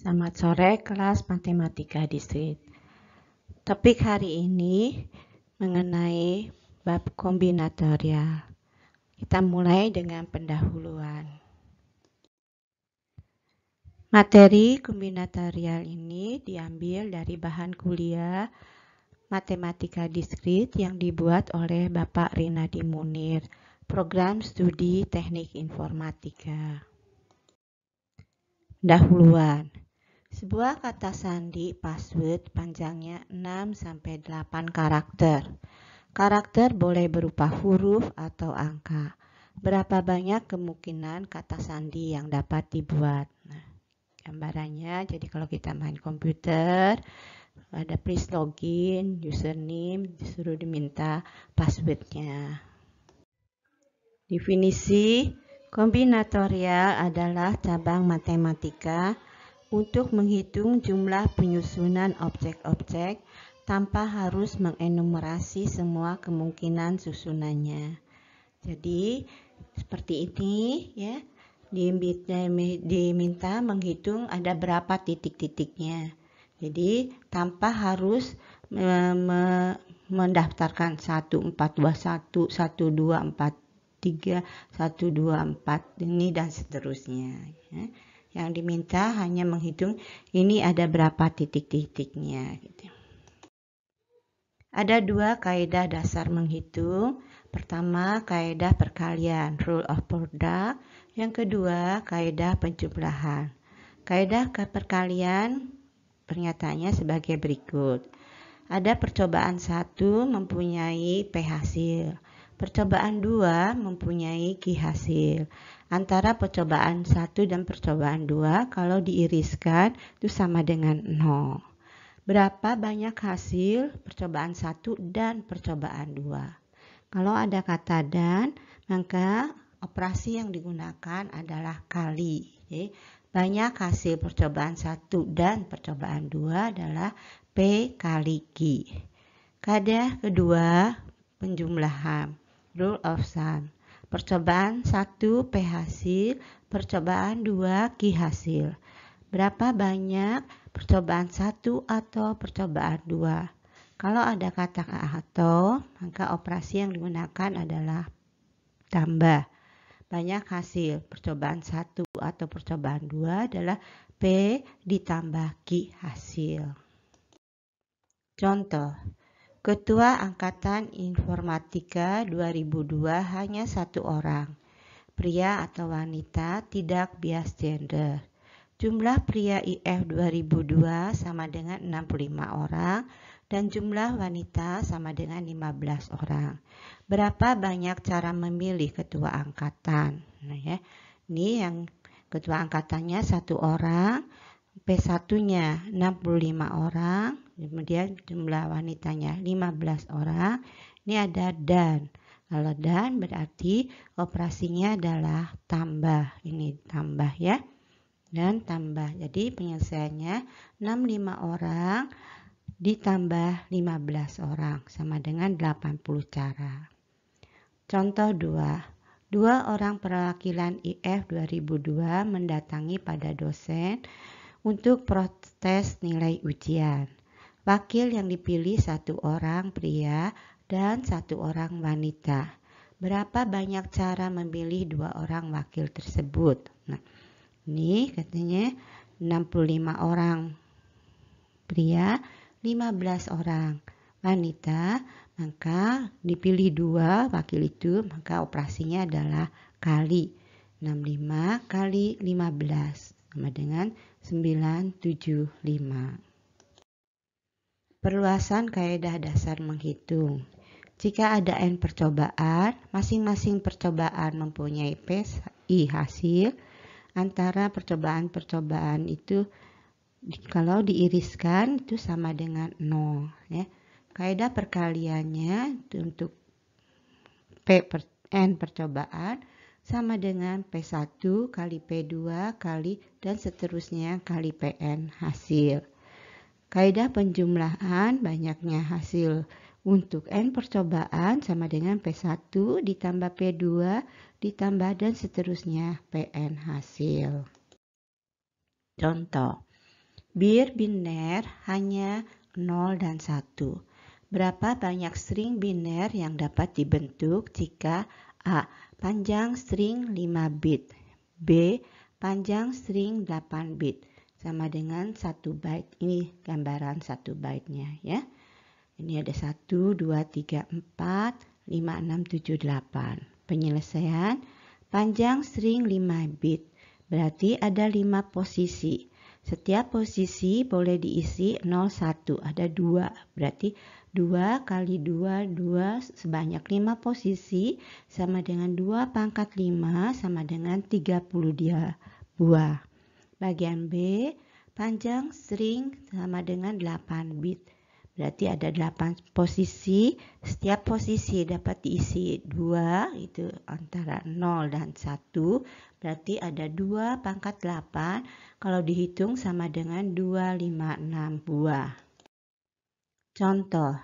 Selamat sore kelas matematika distrik. Topik hari ini mengenai bab kombinatorial. Kita mulai dengan pendahuluan. Materi kombinatorial ini diambil dari bahan kuliah matematika diskrit yang dibuat oleh Bapak Rina Dimunir, program studi teknik informatika. Dahuluan. Sebuah kata sandi password panjangnya 6-8 karakter. Karakter boleh berupa huruf atau angka. Berapa banyak kemungkinan kata sandi yang dapat dibuat? Nah, gambarannya, jadi kalau kita main komputer, ada please login, username, disuruh diminta passwordnya. Definisi kombinatorial adalah cabang matematika untuk menghitung jumlah penyusunan objek-objek tanpa harus mengenumerasi semua kemungkinan susunannya. Jadi seperti ini ya. Diminta menghitung ada berapa titik-titiknya. Jadi tanpa harus me me mendaftarkan 1 4 2 1 1 2 4 3 1 2 4 ini dan seterusnya ya. Yang diminta hanya menghitung ini ada berapa titik-titiknya. Gitu. Ada dua kaidah dasar menghitung. Pertama, kaidah perkalian, rule of product. Yang kedua, kaidah penjumlahan. Kaidah perkalian pernyataannya sebagai berikut. Ada percobaan satu mempunyai P hasil. Percobaan dua mempunyai Q hasil antara percobaan satu dan percobaan dua, kalau diiriskan itu sama dengan 0. Berapa banyak hasil percobaan satu dan percobaan dua? Kalau ada kata dan, maka operasi yang digunakan adalah kali. Jadi, banyak hasil percobaan satu dan percobaan dua adalah P kali Q. Kada kedua penjumlahan, rule of sum. Percobaan 1 P hasil, percobaan 2 Q hasil. Berapa banyak percobaan 1 atau percobaan 2? Kalau ada kata atau, maka operasi yang digunakan adalah tambah. Banyak hasil percobaan 1 atau percobaan 2 adalah P ditambah Q hasil. Contoh, Ketua Angkatan Informatika 2002 hanya satu orang, pria atau wanita tidak bias gender. Jumlah pria IF 2002 sama dengan 65 orang dan jumlah wanita sama dengan 15 orang. Berapa banyak cara memilih ketua angkatan? Nah ya, ini yang ketua angkatannya satu orang, P1-nya 65 orang, kemudian jumlah wanitanya 15 orang ini ada dan kalau dan berarti operasinya adalah tambah ini tambah ya dan tambah jadi penyelesaiannya 65 orang ditambah 15 orang sama dengan 80 cara contoh 2 dua orang perwakilan IF 2002 mendatangi pada dosen untuk protes nilai ujian Wakil yang dipilih satu orang pria dan satu orang wanita. Berapa banyak cara memilih dua orang wakil tersebut? Nah, ini katanya 65 orang pria, 15 orang wanita, maka dipilih dua wakil itu, maka operasinya adalah kali 65 kali 15 sama dengan 975. Perluasan kaidah dasar menghitung. Jika ada n percobaan, masing-masing percobaan mempunyai p i hasil. Antara percobaan-percobaan itu kalau diiriskan itu sama dengan 0 ya. Kaidah perkaliannya untuk P per, n percobaan sama dengan P1 kali P2 kali dan seterusnya kali Pn hasil. Kaidah penjumlahan banyaknya hasil untuk N percobaan sama dengan P1 ditambah P2 ditambah dan seterusnya PN hasil. Contoh, bir biner hanya 0 dan 1. Berapa banyak string biner yang dapat dibentuk jika A. Panjang string 5 bit B. Panjang string 8 bit sama dengan satu byte. Ini gambaran satu byte-nya ya. Ini ada satu, dua, tiga, empat, lima, enam, tujuh, delapan. Penyelesaian panjang string lima bit. Berarti ada lima posisi. Setiap posisi boleh diisi 01, ada dua, Berarti dua kali dua, dua sebanyak lima posisi sama dengan dua pangkat lima sama dengan puluh dia buah. Bagian B panjang string sama dengan 8 bit. Berarti ada 8 posisi, setiap posisi dapat diisi 2, itu antara 0 dan 1, berarti ada 2 pangkat 8, kalau dihitung sama dengan 256 buah. Contoh,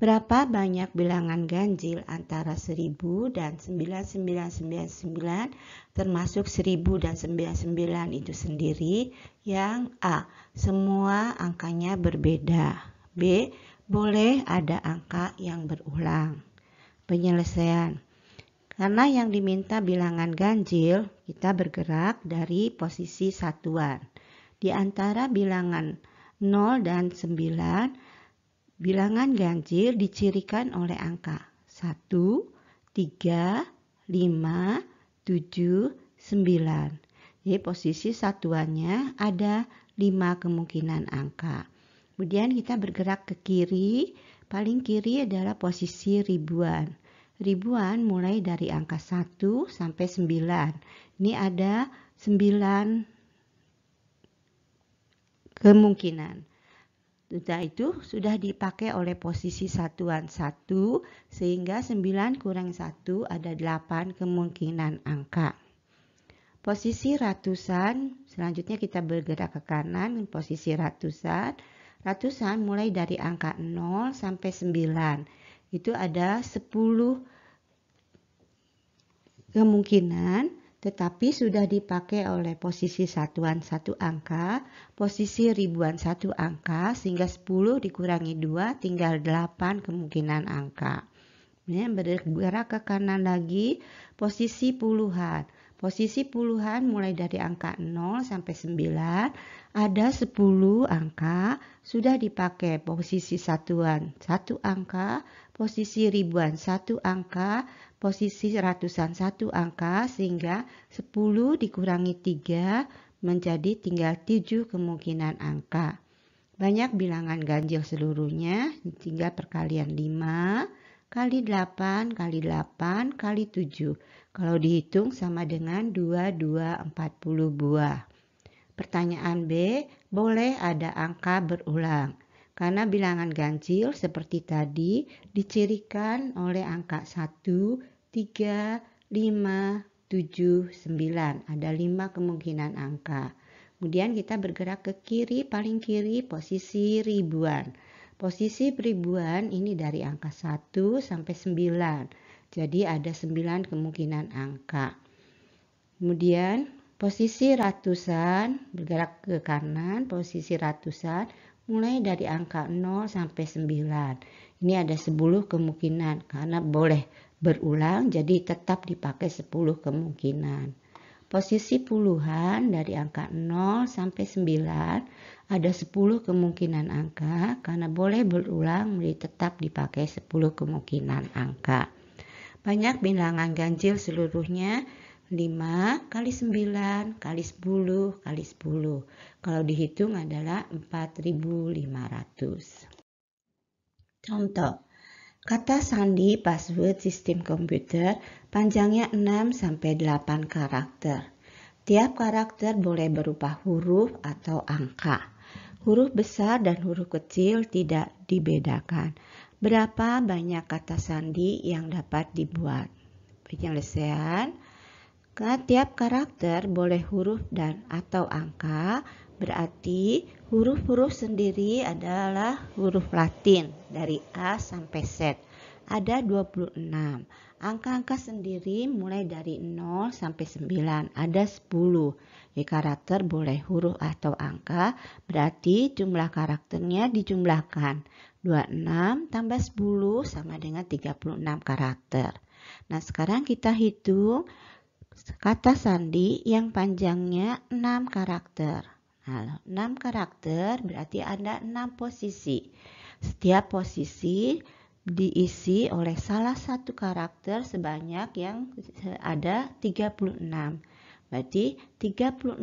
Berapa banyak bilangan ganjil antara 1000 dan 9999 termasuk 1000 dan 99 itu sendiri? Yang A. Semua angkanya berbeda. B. Boleh ada angka yang berulang. Penyelesaian. Karena yang diminta bilangan ganjil, kita bergerak dari posisi satuan. Di antara bilangan 0 dan 9 Bilangan ganjil dicirikan oleh angka 1, 3, 5, 7, 9. Jadi posisi satuannya ada 5 kemungkinan angka. Kemudian kita bergerak ke kiri, paling kiri adalah posisi ribuan. Ribuan mulai dari angka 1 sampai 9. Ini ada 9 kemungkinan. Sudah itu sudah dipakai oleh posisi satuan 1 sehingga 9 kurang 1 ada 8 kemungkinan angka. Posisi ratusan selanjutnya kita bergerak ke kanan posisi ratusan. Ratusan mulai dari angka 0 sampai 9. Itu ada 10 kemungkinan tetapi sudah dipakai oleh posisi satuan satu angka, posisi ribuan satu angka, sehingga 10 dikurangi 2 tinggal 8 kemungkinan angka. Kemudian ya, bergerak ke kanan lagi, posisi puluhan. Posisi puluhan mulai dari angka 0 sampai 9, ada 10 angka, sudah dipakai posisi satuan satu angka, posisi ribuan satu angka, posisi ratusan satu angka sehingga 10 dikurangi 3 menjadi tinggal 7 kemungkinan angka. Banyak bilangan ganjil seluruhnya tinggal perkalian 5 kali 8 kali 8 kali 7. Kalau dihitung sama dengan 2240 buah. Pertanyaan B, boleh ada angka berulang. Karena bilangan ganjil seperti tadi dicirikan oleh angka 1, 3, 5, 7, 9. Ada 5 kemungkinan angka. Kemudian kita bergerak ke kiri, paling kiri posisi ribuan. Posisi ribuan ini dari angka 1 sampai 9. Jadi ada 9 kemungkinan angka. Kemudian posisi ratusan bergerak ke kanan, posisi ratusan mulai dari angka 0 sampai 9. Ini ada 10 kemungkinan karena boleh berulang jadi tetap dipakai 10 kemungkinan. Posisi puluhan dari angka 0 sampai 9 ada 10 kemungkinan angka karena boleh berulang jadi tetap dipakai 10 kemungkinan angka. Banyak bilangan ganjil seluruhnya 5 kali 9 kali 10 kali 10. Kalau dihitung adalah 4500. Contoh, kata sandi password sistem komputer panjangnya 6 sampai 8 karakter. Tiap karakter boleh berupa huruf atau angka. Huruf besar dan huruf kecil tidak dibedakan. Berapa banyak kata sandi yang dapat dibuat? Penyelesaian karena tiap karakter boleh huruf dan atau angka, berarti huruf-huruf sendiri adalah huruf Latin dari A sampai Z. Ada 26. Angka-angka sendiri mulai dari 0 sampai 9, ada 10. Di karakter boleh huruf atau angka, berarti jumlah karakternya dijumlahkan. 26 tambah 10 sama dengan 36 karakter. Nah, sekarang kita hitung kata sandi yang panjangnya 6 karakter. Nah, 6 karakter berarti ada 6 posisi. Setiap posisi diisi oleh salah satu karakter sebanyak yang ada 36. Berarti 36,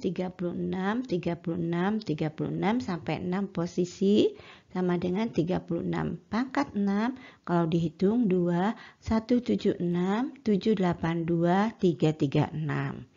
36, 36, 36 sampai 6 posisi sama dengan 36. Pangkat 6 kalau dihitung 2, 176, 782, 336.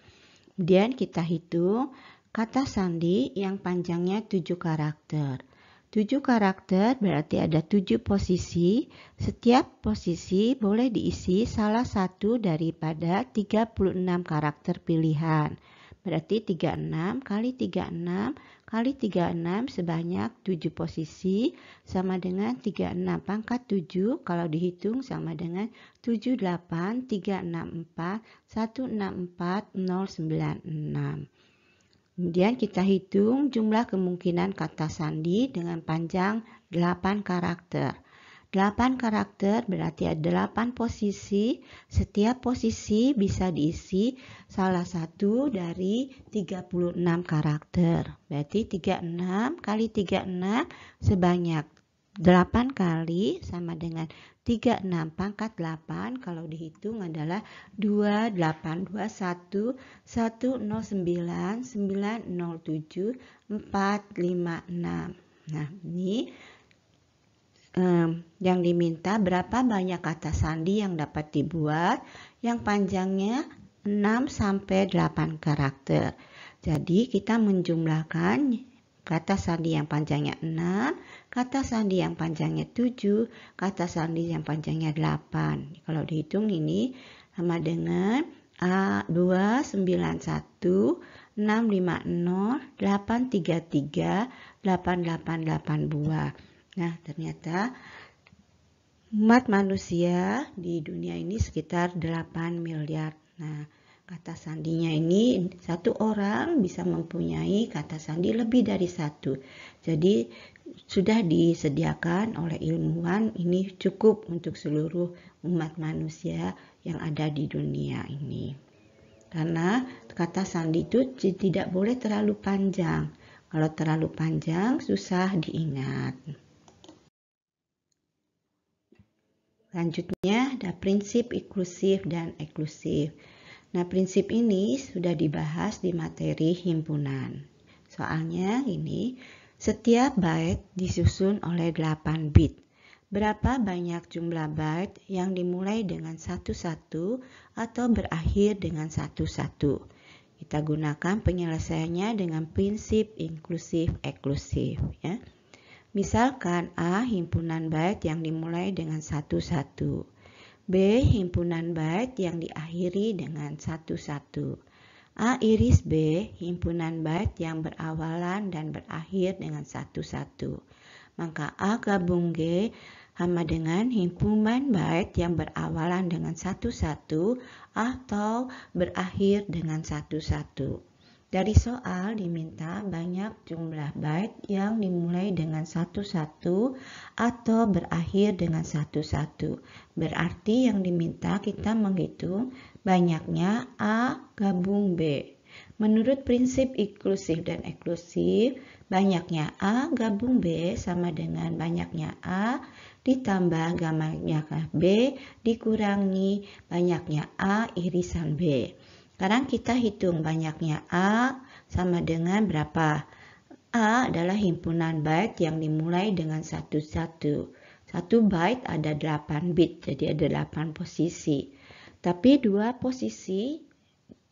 Kemudian kita hitung kata sandi yang panjangnya 7 karakter. 7 karakter berarti ada 7 posisi. Setiap posisi boleh diisi salah satu daripada 36 karakter pilihan. Berarti 36 kali 36 kali 36 sebanyak 7 posisi sama dengan 36 pangkat 7 kalau dihitung sama dengan 78 364 164 096. Kemudian kita hitung jumlah kemungkinan kata sandi dengan panjang 8 karakter. 8 karakter berarti ada 8 posisi. Setiap posisi bisa diisi salah satu dari 36 karakter. Berarti 36 kali 36 sebanyak 8 kali sama dengan 36 pangkat 8 kalau dihitung adalah 2, 8, 21, 109, 907, 456. Nah, ini yang diminta berapa banyak kata sandi yang dapat dibuat yang panjangnya 6 sampai 8 karakter. Jadi kita menjumlahkan kata sandi yang panjangnya 6, kata sandi yang panjangnya 7, kata sandi yang panjangnya 8. Kalau dihitung ini sama dengan A 291 650 833 888 buah. Nah, ternyata umat manusia di dunia ini sekitar 8 miliar. Nah, kata sandinya ini satu orang bisa mempunyai kata sandi lebih dari satu. Jadi sudah disediakan oleh ilmuwan ini cukup untuk seluruh umat manusia yang ada di dunia ini. Karena kata sandi itu tidak boleh terlalu panjang. Kalau terlalu panjang susah diingat. Selanjutnya ada prinsip inklusif dan eksklusif. Nah, prinsip ini sudah dibahas di materi himpunan. Soalnya ini setiap byte disusun oleh 8 bit. Berapa banyak jumlah byte yang dimulai dengan satu-satu atau berakhir dengan satu-satu? Kita gunakan penyelesaiannya dengan prinsip inklusif eksklusif ya. Misalkan A himpunan bait yang dimulai dengan satu-satu, B himpunan bait yang diakhiri dengan satu-satu. A iris B himpunan bait yang berawalan dan berakhir dengan satu-satu. Maka A gabung G sama dengan himpunan bait yang berawalan dengan satu-satu atau berakhir dengan satu-satu. Dari soal diminta banyak jumlah byte yang dimulai dengan satu-satu atau berakhir dengan satu-satu. Berarti yang diminta kita menghitung banyaknya A gabung B. Menurut prinsip inklusif dan eksklusif, banyaknya A gabung B sama dengan banyaknya A ditambah gamanya B dikurangi banyaknya A irisan B. Sekarang kita hitung banyaknya A sama dengan berapa. A adalah himpunan byte yang dimulai dengan satu Satu byte ada 8 bit, jadi ada 8 posisi. Tapi dua posisi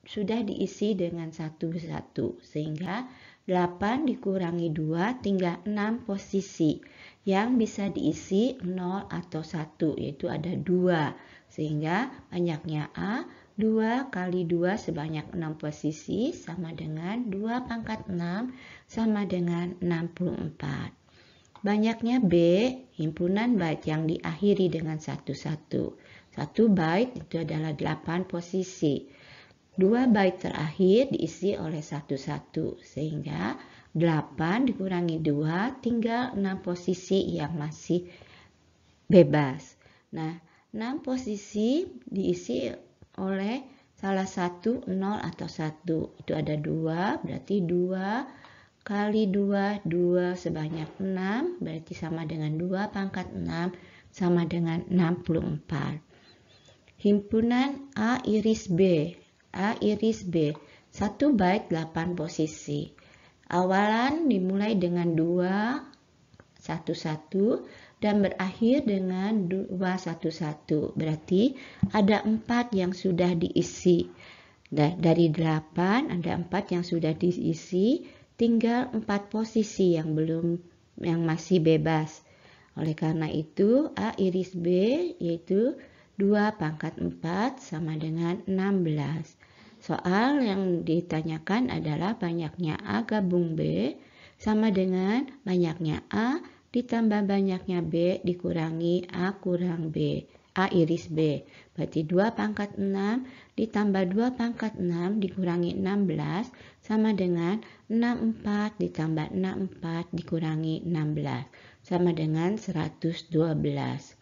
sudah diisi dengan satu-satu, sehingga 8 dikurangi 2 tinggal 6 posisi yang bisa diisi 0 atau 1, yaitu ada 2. Sehingga banyaknya A 2 kali 2 sebanyak 6 posisi sama dengan 2 pangkat 6 sama dengan 64. Banyaknya B, himpunan byte yang diakhiri dengan 11. 1 byte itu adalah 8 posisi. 2 byte terakhir diisi oleh 11 sehingga 8 dikurangi 2 tinggal 6 posisi yang masih bebas. Nah, 6 posisi diisi oleh salah satu 0 atau 1. Itu ada 2, berarti 2 kali 2, 2 sebanyak 6, berarti sama dengan 2 pangkat 6, sama dengan 64. Himpunan A iris B, A iris B, 1 byte 8 posisi. Awalan dimulai dengan 2, 1, 1, dan berakhir dengan 211. Berarti ada 4 yang sudah diisi. Dari 8 ada 4 yang sudah diisi, tinggal 4 posisi yang belum yang masih bebas. Oleh karena itu, A iris B yaitu 2 pangkat 4 sama dengan 16. Soal yang ditanyakan adalah banyaknya A gabung B sama dengan banyaknya A ditambah banyaknya B dikurangi A kurang B. A iris B. Berarti 2 pangkat 6 ditambah 2 pangkat 6 dikurangi 16 sama dengan 64 ditambah 64 dikurangi 16 sama dengan 112.